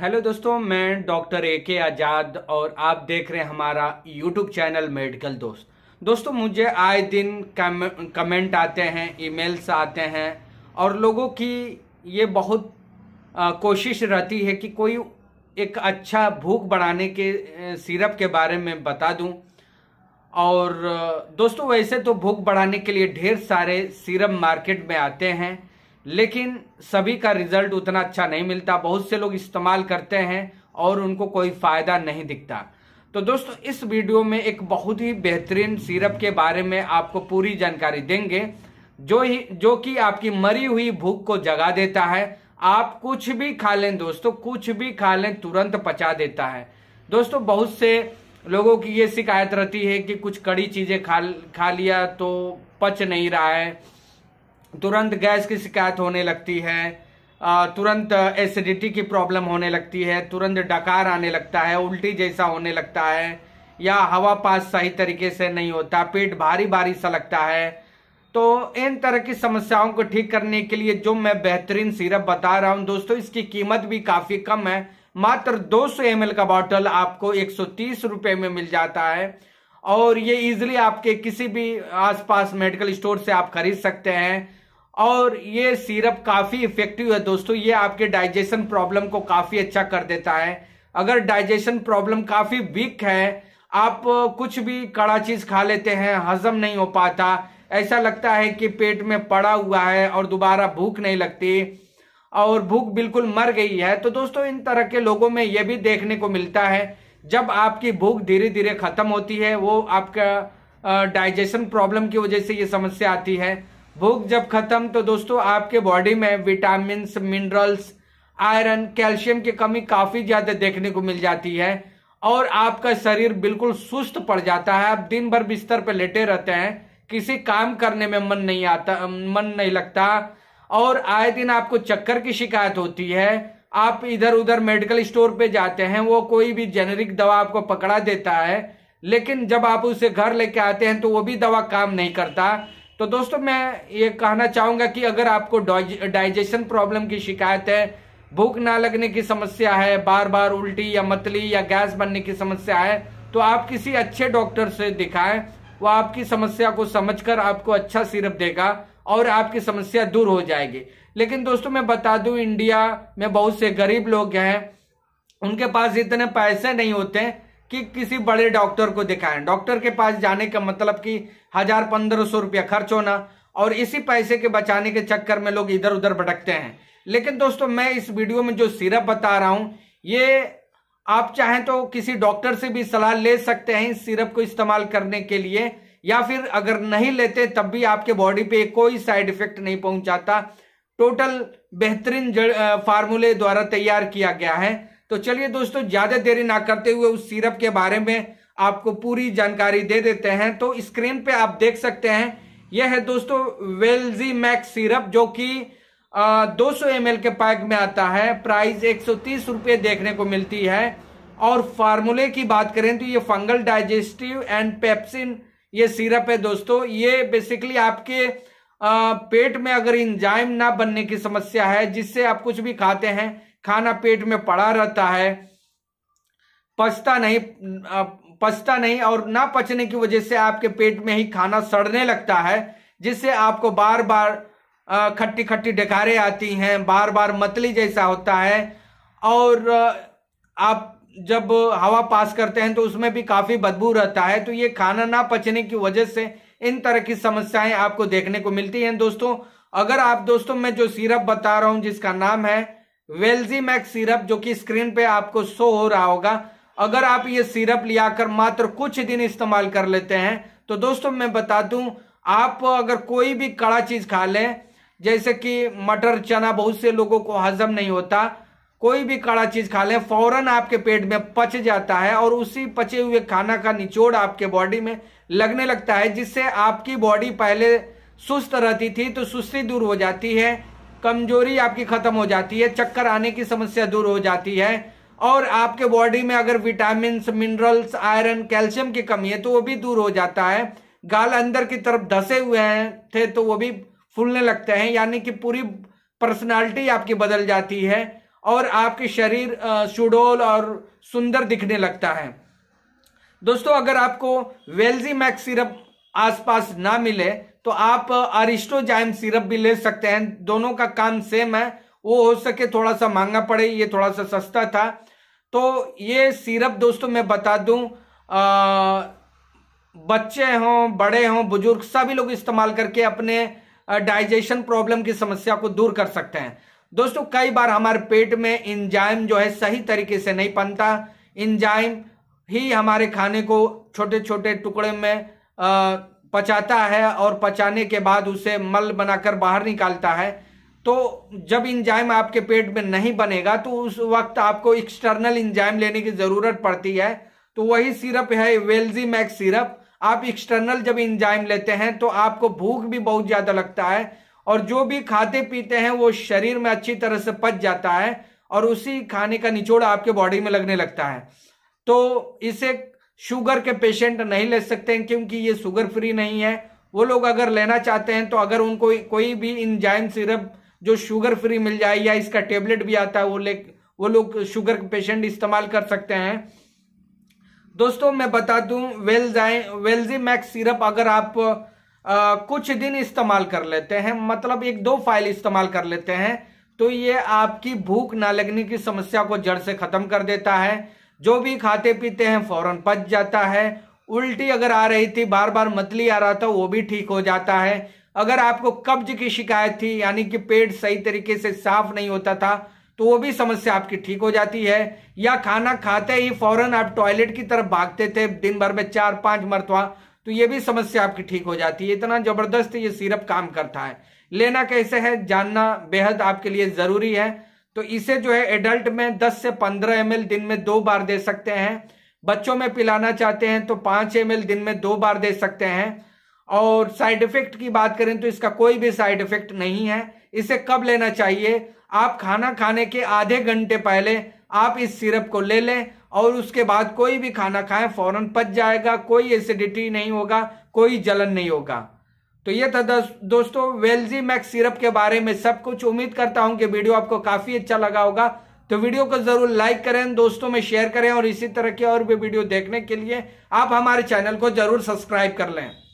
hello दोस्तों मैं doctor A के आज़ाद और आप देख रहे हैं हमारा यूट्यूब चैनल मेडिकल दोस्त दोस्तों मुझे आए दिन कम, कमेंट आते हैं ईमेल्स आते हैं और लोगों की ये बहुत आ, कोशिश रहती है कि कोई एक अच्छा भूख बढ़ाने के सिरप के बारे में बता दूं और दोस्तों वैसे तो भूख बढ़ाने के लिए ढेर सारे सिरप मार्केट में आते हैं लेकिन सभी का रिजल्ट उतना अच्छा नहीं मिलता बहुत से लोग इस्तेमाल करते हैं और उनको कोई फायदा नहीं दिखता तो दोस्तों इस वीडियो में एक बहुत ही बेहतरीन सिरप के बारे में आपको पूरी जानकारी देंगे जो ही जो कि आपकी मरी हुई भूख को जगा देता है आप कुछ भी खा लें दोस्तों कुछ भी खा लें तुरंत पचा देता है दोस्तों बहुत से लोगों की ये शिकायत रहती है कि कुछ कड़ी चीजें खा खा लिया तो पच नहीं रहा है तुरंत गैस की शिकायत होने लगती है तुरंत एसिडिटी की प्रॉब्लम होने लगती है तुरंत डकार आने लगता है उल्टी जैसा होने लगता है या हवा पास सही तरीके से नहीं होता पेट भारी भारी सा लगता है तो इन तरह की समस्याओं को ठीक करने के लिए जो मैं बेहतरीन सिरप बता रहा हूं दोस्तों इसकी कीमत भी काफी कम है मात्र 200 सौ का बॉटल आपको एक सौ में मिल जाता है और ये इजिली आपके किसी भी आसपास मेडिकल स्टोर से आप खरीद सकते हैं और ये सिरप काफी इफेक्टिव है दोस्तों ये आपके डाइजेशन प्रॉब्लम को काफी अच्छा कर देता है अगर डाइजेशन प्रॉब्लम काफी वीक है आप कुछ भी कड़ा चीज खा लेते हैं हजम नहीं हो पाता ऐसा लगता है कि पेट में पड़ा हुआ है और दोबारा भूख नहीं लगती और भूख बिल्कुल मर गई है तो दोस्तों इन तरह के लोगों में यह भी देखने को मिलता है जब आपकी भूख धीरे धीरे खत्म होती है वो आपका डाइजेशन प्रॉब्लम की वजह से ये समस्या आती है भूख जब खत्म तो दोस्तों आपके बॉडी में विटामिन मिनरल्स आयरन कैल्शियम की कमी काफी ज्यादा देखने को मिल जाती है और आपका शरीर बिल्कुल सुस्त पड़ जाता है आप दिन भर बिस्तर पर लेटे रहते हैं किसी काम करने में मन नहीं आता मन नहीं लगता और आए दिन आपको चक्कर की शिकायत होती है आप इधर उधर मेडिकल स्टोर पे जाते हैं वो कोई भी जेनेरिक दवा आपको पकड़ा देता है लेकिन जब आप उसे घर लेके आते हैं तो वो भी दवा काम नहीं करता तो दोस्तों मैं ये कहना चाहूंगा कि अगर आपको डाइजेशन प्रॉब्लम की शिकायत है भूख ना लगने की समस्या है बार बार उल्टी या मतली या गैस बनने की समस्या है तो आप किसी अच्छे डॉक्टर से दिखाएं वो आपकी समस्या को समझकर आपको अच्छा सिरप देगा और आपकी समस्या दूर हो जाएगी लेकिन दोस्तों मैं बता दूं इंडिया में बहुत से गरीब लोग हैं उनके पास इतने पैसे नहीं होते कि किसी बड़े डॉक्टर को दिखाएं डॉक्टर के पास जाने का मतलब कि हजार पंद्रह सौ रुपया खर्च होना और इसी पैसे के बचाने के चक्कर में लोग इधर उधर भटकते हैं लेकिन दोस्तों मैं इस वीडियो में जो सिरप बता रहा हूं ये आप चाहें तो किसी डॉक्टर से भी सलाह ले सकते हैं इस सिरप को इस्तेमाल करने के लिए या फिर अगर नहीं लेते तब भी आपके बॉडी पे कोई साइड इफेक्ट नहीं पहुंचाता टोटल बेहतरीन फार्मूले द्वारा तैयार किया गया है तो चलिए दोस्तों ज्यादा देरी ना करते हुए उस सिरप के बारे में आपको पूरी जानकारी दे देते हैं तो स्क्रीन पे आप देख सकते हैं यह है दोस्तों वेलजी मैक्स सिरप जो कि दो सौ एम के पैक में आता है प्राइस एक सौ देखने को मिलती है और फार्मूले की बात करें तो ये फंगल डाइजेस्टिव एंड पेप्सिन ये सिरप है दोस्तों ये बेसिकली आपके आ, पेट में अगर इंजाइम ना बनने की समस्या है जिससे आप कुछ भी खाते हैं खाना पेट में पड़ा रहता है पचता नहीं पचता नहीं और ना पचने की वजह से आपके पेट में ही खाना सड़ने लगता है जिससे आपको बार बार खट्टी खट्टी डकारे आती हैं बार बार मतली जैसा होता है और आप जब हवा पास करते हैं तो उसमें भी काफ़ी बदबू रहता है तो ये खाना ना पचने की वजह से इन तरह की समस्याएं आपको देखने को मिलती हैं दोस्तों अगर आप दोस्तों मैं जो सिरप बता रहा हूं जिसका नाम है वेल्जी मैक्स सिरप जो कि स्क्रीन पे आपको शो हो रहा होगा अगर आप ये सिरप लिया कर मात्र कुछ दिन इस्तेमाल कर लेते हैं तो दोस्तों मैं बता दू आप अगर कोई भी कड़ा चीज खा लें जैसे कि मटर चना बहुत से लोगों को हजम नहीं होता कोई भी कड़ा चीज खा लें फौरन आपके पेट में पच जाता है और उसी पचे हुए खाना का निचोड़ आपके बॉडी में लगने लगता है जिससे आपकी बॉडी पहले सुस्त रहती थी तो सुस्ती दूर हो जाती है कमजोरी आपकी खत्म हो जाती है चक्कर आने की समस्या दूर हो जाती है और आपके बॉडी में अगर विटामिन मिनरल्स आयरन कैल्शियम की कमी है तो वो भी दूर हो जाता है गाल अंदर की तरफ धसे हुए हैं थे तो वो भी फूलने लगते हैं यानी कि पूरी पर्सनालिटी आपकी बदल जाती है और आपके शरीर सुडोल और सुंदर दिखने लगता है दोस्तों अगर आपको वेल्जी मैक्स सिरप आसपास ना मिले तो आप अरिस्टोजाइम सिरप भी ले सकते हैं दोनों का काम सेम है वो हो सके थोड़ा सा महंगा पड़े ये थोड़ा सा सस्ता था तो ये सिरप दोस्तों मैं बता दूं आ, बच्चे हों बड़े हों बुजुर्ग सभी लोग इस्तेमाल करके अपने डाइजेशन प्रॉब्लम की समस्या को दूर कर सकते हैं दोस्तों कई बार हमारे पेट में इंजाइम जो है सही तरीके से नहीं पनता इंजाइम ही हमारे खाने को छोटे छोटे टुकड़े में पचाता है और पचाने के बाद उसे मल बनाकर बाहर निकालता है तो जब इंजाइम आपके पेट में नहीं बनेगा तो उस वक्त आपको एक्सटर्नल इंजाइम लेने की ज़रूरत पड़ती है तो वही सिरप है वेल्जी मैक्स सिरप आप एक्सटर्नल जब इंजाइम लेते हैं तो आपको भूख भी बहुत ज़्यादा लगता है और जो भी खाते पीते हैं वो शरीर में अच्छी तरह से पच जाता है और उसी खाने का निचोड़ आपके बॉडी में लगने लगता है तो इसे शुगर के पेशेंट नहीं ले सकते हैं क्योंकि ये शुगर फ्री नहीं है वो लोग अगर लेना चाहते हैं तो अगर उनको कोई भी इंजाइम सिरप जो शुगर फ्री मिल जाए या इसका टेबलेट भी आता है वो ले वो लोग शुगर के पेशेंट इस्तेमाल कर सकते हैं दोस्तों मैं बता दूं वेलजाइन वेलजी मैक्स सिरप अगर आप आ, कुछ दिन इस्तेमाल कर लेते हैं मतलब एक दो फाइल इस्तेमाल कर लेते हैं तो ये आपकी भूख ना लगने की समस्या को जड़ से खत्म कर देता है जो भी खाते पीते हैं फौरन पच जाता है उल्टी अगर आ रही थी बार बार मतली आ रहा था वो भी ठीक हो जाता है अगर आपको कब्ज की शिकायत थी यानी कि पेट सही तरीके से साफ नहीं होता था तो वो भी समस्या आपकी ठीक हो जाती है या खाना खाते ही फौरन आप टॉयलेट की तरफ भागते थे दिन भर में चार पांच मरतवा तो ये भी समस्या आपकी ठीक हो जाती है इतना जबरदस्त ये सिरप काम करता है लेना कैसे है जानना बेहद आपके लिए जरूरी है तो इसे जो है एडल्ट में 10 से 15 एम दिन में दो बार दे सकते हैं बच्चों में पिलाना चाहते हैं तो 5 एम दिन में दो बार दे सकते हैं और साइड इफेक्ट की बात करें तो इसका कोई भी साइड इफेक्ट नहीं है इसे कब लेना चाहिए आप खाना खाने के आधे घंटे पहले आप इस सिरप को ले लें और उसके बाद कोई भी खाना खाएं फौरन पच जाएगा कोई एसिडिटी नहीं होगा कोई जलन नहीं होगा तो ये था दोस्तों वेलजी मैक्स सिरप के बारे में सब कुछ उम्मीद करता हूं कि वीडियो आपको काफी अच्छा लगा होगा तो वीडियो को जरूर लाइक करें दोस्तों में शेयर करें और इसी तरह की और भी वीडियो देखने के लिए आप हमारे चैनल को जरूर सब्सक्राइब कर लें